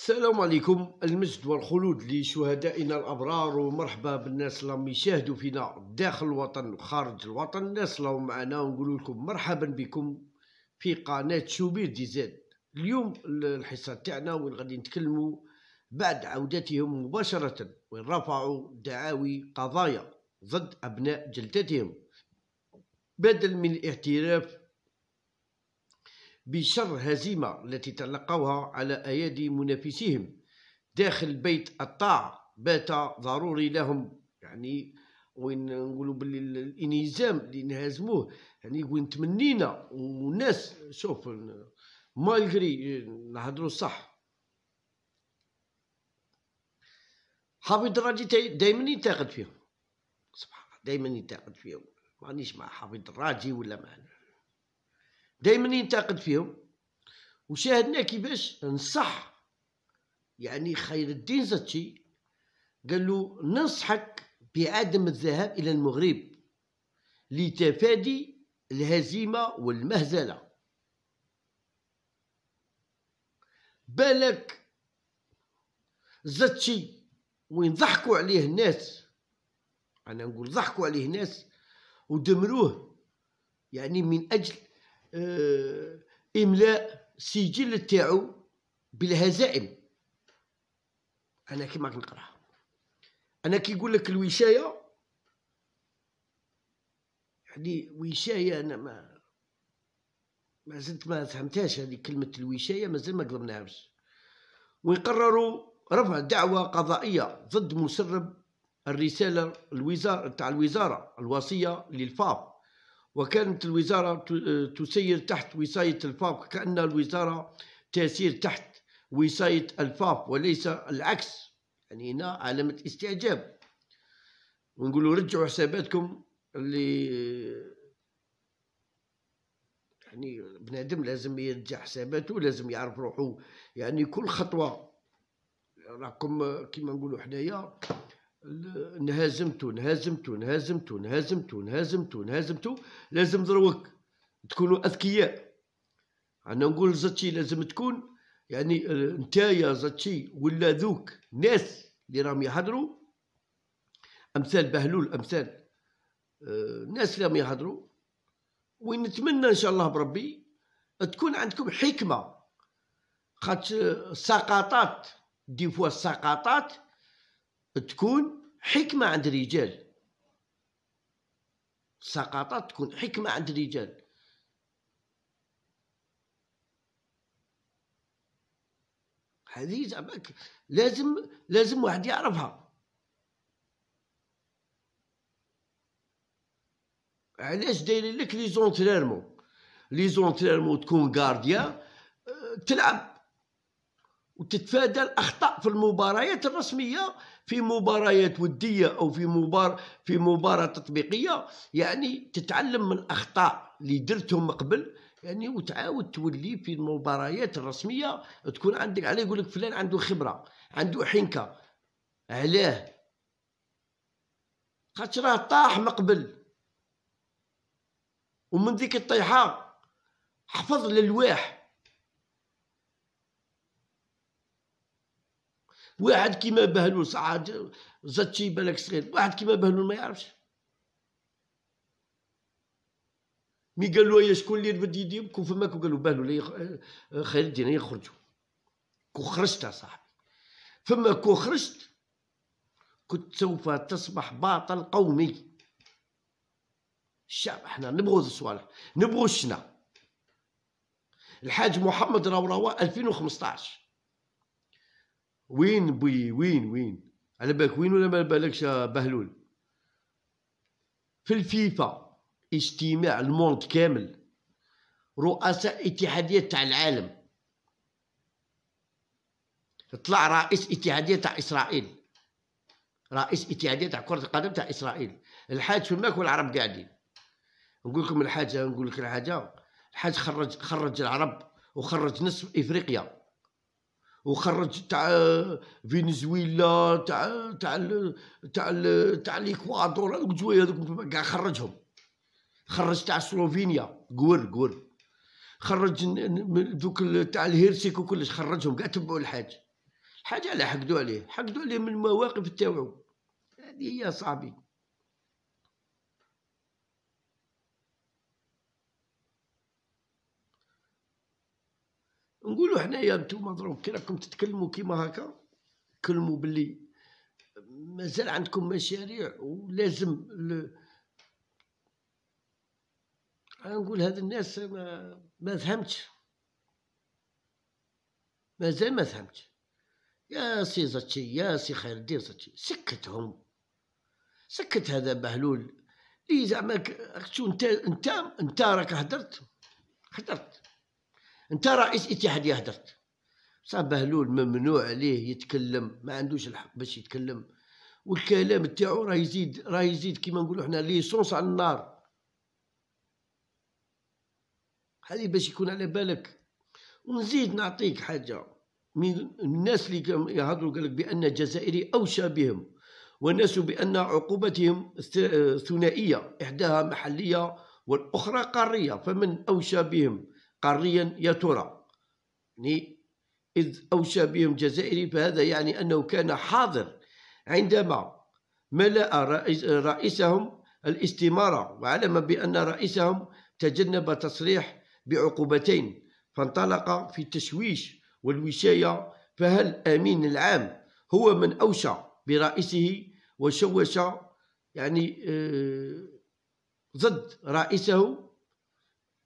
السلام عليكم المجد والخلود لشهدائنا الابرار ومرحبا بالناس اللي يشاهدوا فينا داخل الوطن وخارج الوطن الناس اللي معنا ونقول لكم مرحبا بكم في قناه شوبير دي زاد اليوم الحصه تاعنا وين غادي نتكلموا بعد عودتهم مباشره وين رفعوا دعاوي قضايا ضد ابناء جلدتهم بدل من الاعتراف بشر هزيمة التي تلقوها على أيدي منافسيهم داخل بيت الطاعة بات ضروري لهم يعني وين نقولوا باللي الانهزام اللي انهزموه يعني وين تمنينا والناس شوف مالغري نهضروا صح حافظ الراجي دائما ينتقد فيهم سبحان الله دائما ينتقد فيهم مانيش مع حافظ الراجي ولا مع دائما ينتقد فيهم وشاهدنا كيفاش نصح يعني خير الدين زتشي قال له ننصحك بعدم الذهاب الى المغرب لتفادي الهزيمه والمهزله بالك زتشي وين ضحكوا عليه الناس انا نقول ضحكوا عليه الناس ودمروه يعني من اجل آه، املاء سجل تاعو بالهزائم انا كيما كنقرا انا كيقول لك الوشايه يعني وشايه انا ما ما زلت ما فهمتهاش هذه كلمه الوشايه مازال ما قلبناهاش ويقرروا رفع دعوى قضائيه ضد مسرب الرساله الوزاره تاع الوزاره الوصيه للفاب وكانت الوزارة تسير تحت وصاية الفاف كأن الوزارة تسير تحت وصاية الفاف وليس العكس يعني هنا علامة استعجاب ونقولوا رجعوا حساباتكم اللي يعني بنادم لازم يرجع حساباته لازم يعرف روحه يعني كل خطوة راكم كما نقولوا حنايا نهزمتو نهزمتو نهزمتو نهزمتو نهزمتو نهزمتو لازم دروك تكونوا اذكياء انا نقول زاتشي لازم تكون يعني آه، نتايا زاتشي ولا ذوك ناس اللي راهم يحضروا امثال بهلول امثال آه، ناس اللي راهم يحضروا ونتمنى ان شاء الله بربي تكون عندكم حكمه خاطر السقطات دي فوا السقطات تكون حكمة عند الرجال سقطت تكون حكمة عند الرجال هذه زعما لازم لازم واحد يعرفها علاش دايرين لك لي زونترينمون لي زونترينمون تكون غارديا آه، تلعب وتتفادى الاخطاء في المباريات الرسميه في مباريات وديه او في مبار في مباراه تطبيقيه يعني تتعلم من الاخطاء اللي درتهم قبل يعني وتعاود تولي في المباريات الرسميه تكون عندك على يقول لك فلان عنده خبره عنده حنكه علاه خاطش راه طاح من قبل ومن ذيك الطيحه حفظ للواح واحد كيما بهلول صح زاد شي بالك صغير واحد كيما بهلول ما يعرفش مي قال له يا شكون اللي يربد يديهم كون فماك وقال له بهلول آه، خير الدين يخرجوا كو خرجت صاحبي فما كو خرجت كنت سوف تصبح باطل قومي الشعب احنا نبغوا الصوالح نبغوا الشنا الحاج محمد راوراوا 2015 وين بوي وين وين على بالك وين ولا ما بالكش بهلول في الفيفا اجتماع الموند كامل رؤساء اتحاديات تاع العالم طلع رئيس اتحاديه تاع اسرائيل رئيس اتحاديه تاع كره القدم تاع اسرائيل الحاج فماك والعرب قاعدين نقول لكم الحاجه نقول لك الحاجه الحاج خرج خرج العرب وخرج نصف افريقيا وخرج تاع فنزويلا تاع تاع تاع تاع الاكوادور هذوك جوي هذوك كاع خرجهم خرج تاع سلوفينيا قور قور خرج دوك تاع الهيرسيك وكلش خرجهم كاع تبعوا الحاج الحاج على حقدوا عليه حقدوا عليه من المواقف تاعو هذه هي صاحبي نقولوا حنايا نتوما دروك كي راكم تتكلموا كيما هكا تكلموا باللي مازال عندكم مشاريع ولازم ل... انا نقول هاد الناس ما ما فهمتش مازال ما فهمتش يا سي زتشي يا سي خير الدين زتشي سكتهم سكت هذا بهلول لي زعما شو انت انت انت راك هدرت هدرت انت رئيس اتحاد يهدرت صاب بهلول ممنوع عليه يتكلم ما عندوش الحق باش يتكلم والكلام تاعو راه يزيد راه يزيد كيما نقولوا حنا ليسونس على النار هذه باش يكون على بالك ونزيد نعطيك حاجه من الناس اللي يهضروا قالك بان الجزائري اوشى بهم والناس بان عقوبتهم ثنائيه احداها محليه والاخرى قاريه فمن اوشى بهم قاريا يا ترى يعني إذ أوشى بهم جزائري فهذا يعني أنه كان حاضر عندما ملأ رئيسهم الاستمارة وعلم بأن رئيسهم تجنب تصريح بعقوبتين فانطلق في التشويش والوشاية فهل أمين العام هو من أوشى برئيسه وشوش يعني آه، ضد رئيسه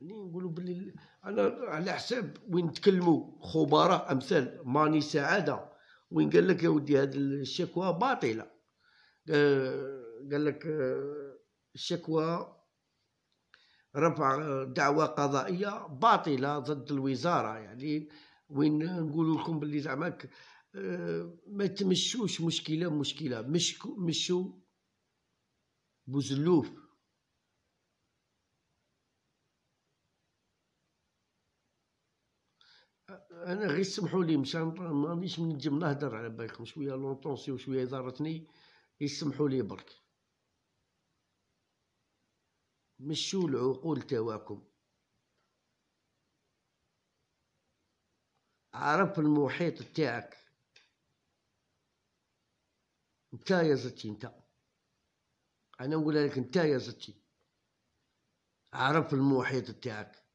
يعني نقولوا باللي انا على حساب وين تكلموا خبراء امثال ماني سعاده وين قال لك يا ودي هذا الشكوى باطله قال لك الشكوى رفع دعوى قضائيه باطله ضد الوزاره يعني وين نقول لكم باللي زعما ما تمشوش مشكله مشكله مشكو مشو بوزلوف انا غير سمحوا لي مش مانيش منجم نهضر على بالكم شويه لونطونسي وشويه ضارتني يسمحوا لي برك مشوا العقول تواكم عرف المحيط تاعك انت يا زتي انت انا نقول لك انت يا زتي عرف المحيط تاعك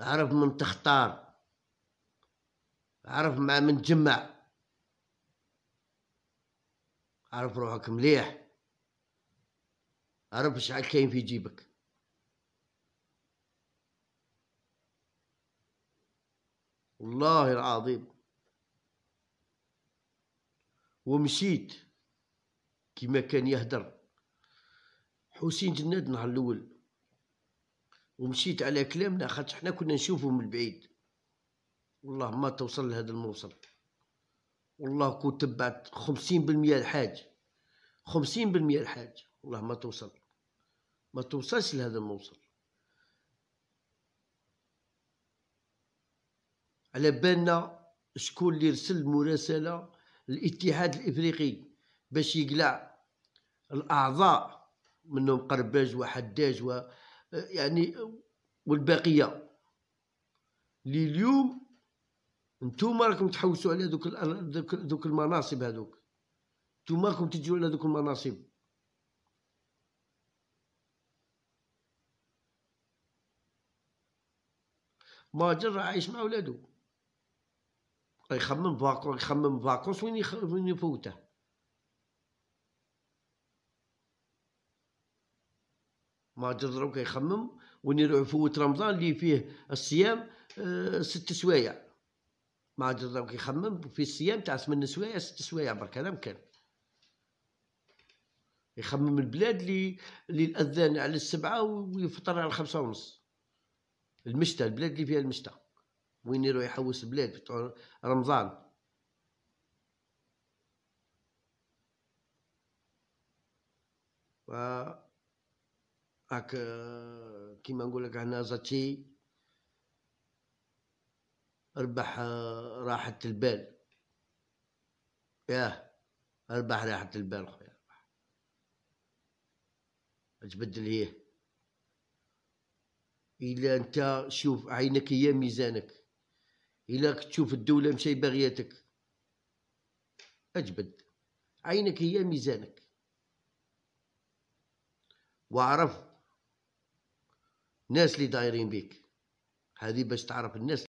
عرف من تختار عرف مع من تجمع عرف روحك مليح عرف شحال كاين في جيبك والله العظيم ومشيت كما كان يهدر حسين جناد نهار الاول ومشيت على كلامنا خاطر حنا كنا نشوفو من بعيد والله ما توصل لهذا الموصل والله كنت تبعت خمسين بالمية الحاج خمسين بالمية الحاج والله ما توصل ما توصلش لهذا الموصل على بالنا شكون اللي رسل مراسله للاتحاد الافريقي باش يقلع الاعضاء منهم قرباج وحداج و يعني والباقيه اللي اليوم نتوما راكم تحوسوا على دوك دوك, المناصب هذوك نتوما راكم تجيو على دوك المناصب ماجر راه عايش مع ولادو يخمم فاكو يخمم فاكوس وين يفوته ما تضرب كيخمم وين يروح يفوت رمضان اللي فيه الصيام أه ست سوايع ما تضرب كيخمم في الصيام تاع ثمن سوايع ست سوايع برك هذا مكان يخمم البلاد اللي اللي الاذان على السبعه ويفطر على الخمسه ونص المشتى البلاد اللي فيها المشتى وين يروح يحوس البلاد في رمضان و ak كيما نقول لك هنا زاتي ربح راحة البال ياه ربح راحة البال خويا ربح تبدل هي إلا أنت شوف عينك هي ميزانك إلا تشوف الدولة مشي بغيتك أجبد عينك هي ميزانك واعرف الناس اللي دايرين بيك هذه باش تعرف الناس